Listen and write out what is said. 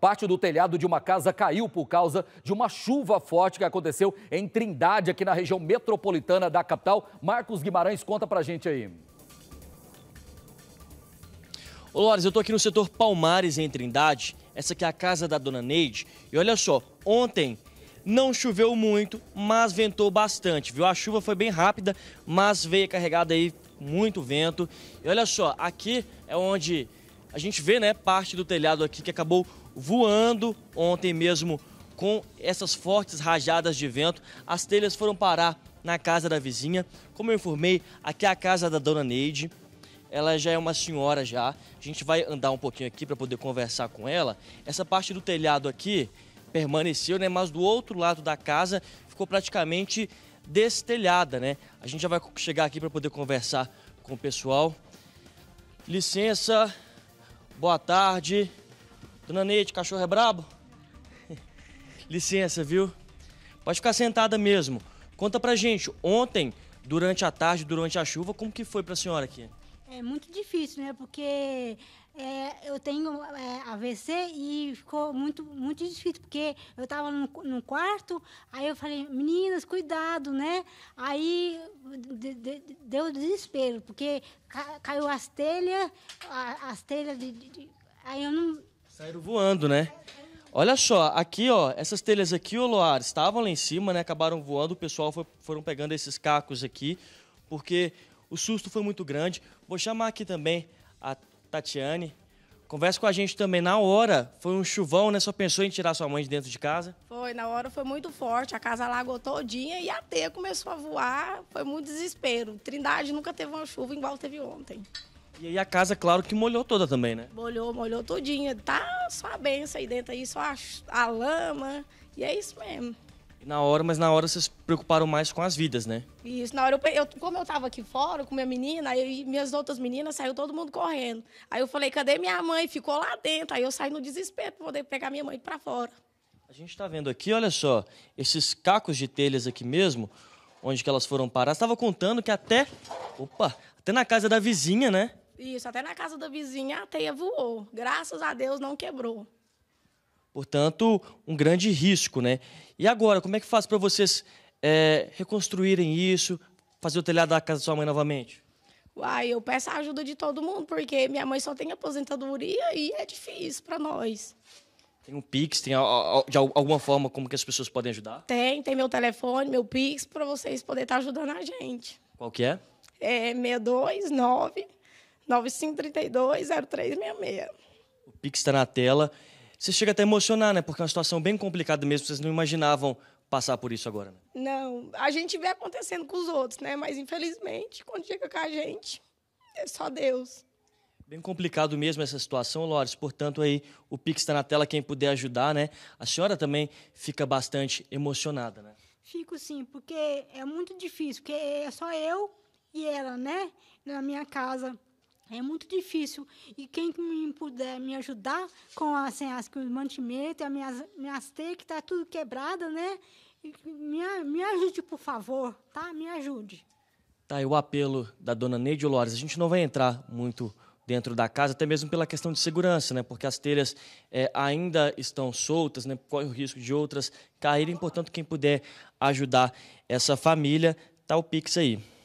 Parte do telhado de uma casa caiu por causa de uma chuva forte que aconteceu em Trindade, aqui na região metropolitana da capital. Marcos Guimarães, conta pra gente aí. Ô, Lores, eu tô aqui no setor Palmares, em Trindade. Essa aqui é a casa da dona Neide. E olha só, ontem não choveu muito, mas ventou bastante, viu? A chuva foi bem rápida, mas veio carregada aí muito vento. E olha só, aqui é onde a gente vê né, parte do telhado aqui que acabou voando ontem mesmo com essas fortes rajadas de vento. As telhas foram parar na casa da vizinha. Como eu informei, aqui é a casa da dona Neide. Ela já é uma senhora já. A gente vai andar um pouquinho aqui para poder conversar com ela. Essa parte do telhado aqui permaneceu, né? Mas do outro lado da casa ficou praticamente destelhada, né? A gente já vai chegar aqui para poder conversar com o pessoal. Licença, Boa tarde. Dona Neide, cachorro é brabo? Licença, viu? Pode ficar sentada mesmo. Conta pra gente, ontem, durante a tarde, durante a chuva, como que foi pra senhora aqui? É muito difícil, né? Porque é, eu tenho é, AVC e ficou muito, muito difícil, porque eu estava no, no, quarto, aí eu falei, meninas, cuidado, né? Aí de, de, deu desespero, porque ca, caiu as telhas, a, as telhas de, de, Aí eu não. Saíram voando, né? Olha só, aqui ó, essas telhas aqui, o Loar, estavam lá em cima, né? Acabaram voando, o pessoal foi, foram pegando esses cacos aqui, porque o susto foi muito grande. Vou chamar aqui também a Tatiane, Conversa com a gente também. Na hora, foi um chuvão, né? Só pensou em tirar sua mãe de dentro de casa? Foi, na hora foi muito forte. A casa alagou todinha e a teia começou a voar. Foi muito desespero. Trindade nunca teve uma chuva igual teve ontem. E aí a casa, claro, que molhou toda também, né? Molhou, molhou todinha. Tá só a benção aí dentro aí, só a, a lama. E é isso mesmo na hora, mas na hora vocês se preocuparam mais com as vidas, né? Isso, na hora, eu, eu, como eu tava aqui fora com minha menina, aí minhas outras meninas, saiu todo mundo correndo. Aí eu falei, cadê minha mãe? Ficou lá dentro. Aí eu saí no desespero pra poder pegar minha mãe pra fora. A gente está vendo aqui, olha só, esses cacos de telhas aqui mesmo, onde que elas foram parar. Estava contando que até, opa, até na casa da vizinha, né? Isso, até na casa da vizinha a teia voou. Graças a Deus não quebrou. Portanto, um grande risco, né? E agora, como é que faz para vocês é, reconstruírem isso, fazer o telhado da casa da sua mãe novamente? Uai, eu peço a ajuda de todo mundo, porque minha mãe só tem aposentadoria e é difícil para nós. Tem um Pix, tem de alguma forma como que as pessoas podem ajudar? Tem, tem meu telefone, meu Pix, para vocês poderem estar tá ajudando a gente. Qual que é? É 629 9532 0366. O Pix está na tela. Você chega até a emocionar, né? Porque é uma situação bem complicada mesmo, vocês não imaginavam passar por isso agora, né? Não, a gente vê acontecendo com os outros, né? Mas infelizmente, quando chega com a gente, é só Deus. Bem complicado mesmo essa situação, Lores. Portanto, aí o Pix está na tela, quem puder ajudar, né? A senhora também fica bastante emocionada, né? Fico sim, porque é muito difícil, porque é só eu e ela, né? Na minha casa. É muito difícil. E quem me puder me ajudar com assim, as, com os mantimentos, as minhas, minhas teias, que está tudo quebrada, né? Me, me ajude, por favor, tá? Me ajude. Tá aí o apelo da dona Neide Lores. A gente não vai entrar muito dentro da casa, até mesmo pela questão de segurança, né? Porque as telhas é, ainda estão soltas, né? Corre o risco de outras caírem. Portanto, quem puder ajudar essa família, tá o Pix aí.